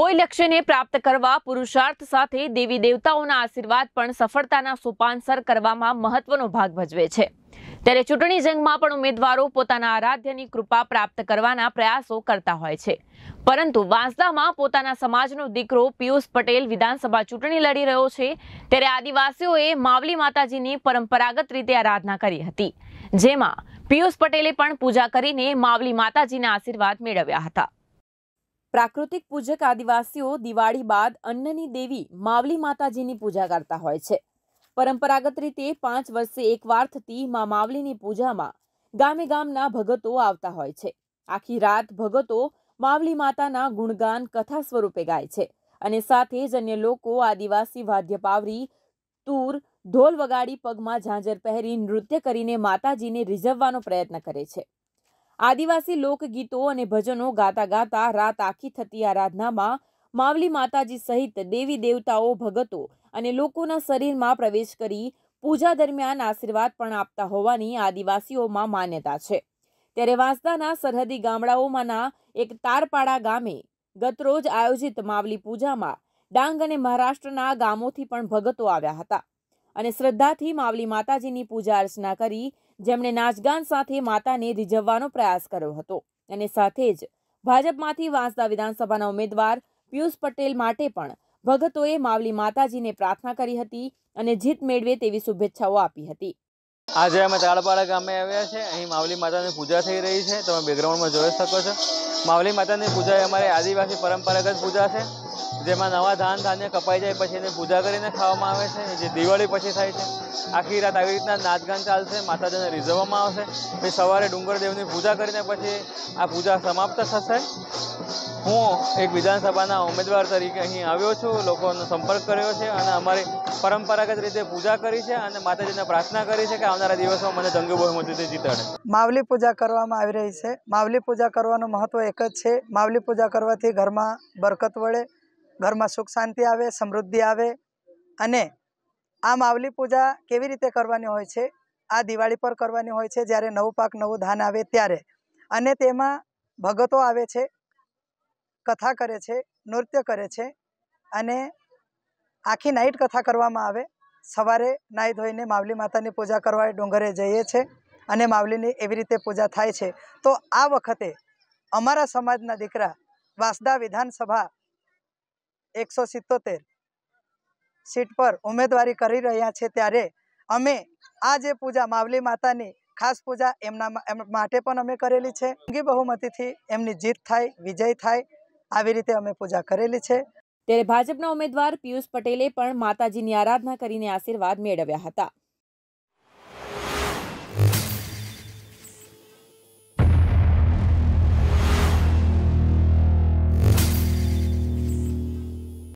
કોઈ લક્ષ્યને પ્રાપ્ત કરવા પુરુષાર્થ સાથે દેવી દેવતાઓના આશીર્વાદ પણ સફળતાના સોપાનસર કરવામાં મહત્વનો ભાગ ભજવે છે ત્યારે ચૂંટણી જંગમાં પણ ઉમેદવારો પોતાના આરાધ્યની કૃપા પ્રાપ્ત કરવાના પ્રયાસો કરતા હોય છે પરંતુ વાંસદામાં પોતાના સમાજનો દીકરો પિયુષ પટેલ વિધાનસભા ચૂંટણી લડી રહ્યો છે ત્યારે આદિવાસીઓએ માવલી માતાજીની પરંપરાગત રીતે આરાધના કરી હતી જેમાં પિયુષ પટેલે પણ પૂજા કરીને માવલી માતાજીના આશીર્વાદ મેળવ્યા હતા પ્રાકૃતિક પૂજક આદિવાસીઓ દિવાળી બાદ અન્નની દેવી માવલી માતાજીની પૂજા કરતા હોય છે પરંપરાગત રીતે પાંચ વર્ષે એકવાર થતી મા માવલીની પૂજામાં ગામે ગામના ભગતો આવતા હોય છે આખી રાત ભગતો માવલી માતાના ગુણગાન કથા સ્વરૂપે ગાય છે અને સાથે જ અન્ય લોકો આદિવાસી વાદ્ય પાવરી તૂર ઢોલ વગાડી પગમાં ઝાંઝર પહેરી નૃત્ય કરીને માતાજીને રીઝવવાનો પ્રયત્ન કરે છે આદિવાસી લોકગીતો અને ભજનો ગાતા ગાતા રાત આખી થતી આરાધનામાં માવલી માતાજી સહિત દેવી દેવતાઓ ભગતો અને લોકોના શરીરમાં પ્રવેશ કરી પૂજા દરમિયાન આશીર્વાદ પણ આપતા હોવાની આદિવાસીઓમાં માન્યતા છે ત્યારે વાંસદાના સરહદી ગામડાઓમાંના એક તારપાડા ગામે ગતરોજ આયોજિત માવલી પૂજામાં ડાંગ અને મહારાષ્ટ્રના ગામોથી પણ ભગતો આવ્યા હતા અને શ્રદ્ધાથી માવલી માતાજીની પૂજા અર્ચના કરી જેમણે નાચગાન સાથે માતાને રીઝવવાનો પ્રયાસ કર્યો હતો અને સાથે જ ભાજપમાંથી વાંસદા વિધાનસભાના ઉમેદવાર પિયુષ પટેલ માટે પણ ભગતોએ માવલી માતાજીને પ્રાર્થના કરી હતી અને જીત મેળવે તેવી શુભેચ્છાઓ આપી હતી આજે અમે તાળપાડા ગામે આવ્યા છે અહીં માવલી માતાની પૂજા થઈ રહી છે તમે બેકગ્રાઉન્ડમાં જોઈ શકો છો માવલી માતાની પૂજા એ અમારી આદિવાસી પરંપરાગત પૂજા છે જેમાં નવા ધાન ધાન્ય કપાઈ જાય પછી એને પૂજા કરીને ખાવામાં આવે છે જે દિવાળી પછી થાય છે આખી રાત આવી રીતના નાચગાન ચાલશે માતાજીને રીઝવવામાં આવશે પછી સવારે ડુંગરદેવની પૂજા કરીને પછી આ પૂજા સમાપ્ત થશે હું એક વિધાનસભાના ઉમેદવાર તરીકે અહીં આવ્યો છું લોકોનો સંપર્ક કર્યો છે અને અમારી પરંપરાગત રીતે પૂજા કરી છે અને માતાજીને પ્રાર્થના કરી છે કે આવનારા દિવસોમાં મને જંગી બહુમતીથી જીતાડે માવલી પૂજા કરવામાં આવી રહી છે માવલી પૂજા કરવાનું મહત્વ એક જ છે માવલી પૂજા કરવાથી ઘરમાં બરકત વળે ઘરમાં સુખ શાંતિ આવે સમૃદ્ધિ આવે અને આ માવલી પૂજા કેવી રીતે કરવાની હોય છે આ દિવાળી પર કરવાની હોય છે જ્યારે નવું પાક નવું ધાન આવે ત્યારે અને તેમાં ભગતો આવે છે કથા કરે છે નૃત્ય કરે છે અને આખી નાઇટ કથા કરવામાં આવે સવારે નાહી ધોઈને માવલી માતાની પૂજા કરવા ડુંગરે જઈએ છીએ અને માવલીની એવી રીતે પૂજા થાય છે તો આ વખતે અમારા સમાજના દીકરા વાસદા વિધાનસભા એકસો સિત્તોતેર સીટ પર ઉમેદવારી કરી રહ્યા છે ત્યારે અમે આ જે પૂજા માવલી માતાની ખાસ પૂજા એમના માટે પણ અમે કરેલી છે ઊંઘી બહુમતીથી એમની જીત થાય વિજય થાય આવી રીતે અમે પૂજા કરેલી છે ત્યારે ભાજપના ઉમેદવાર પિયુષ પટેલે પણ માતાજીની આરાધના કરીને આશીર્વાદ મેળવ્યા હતા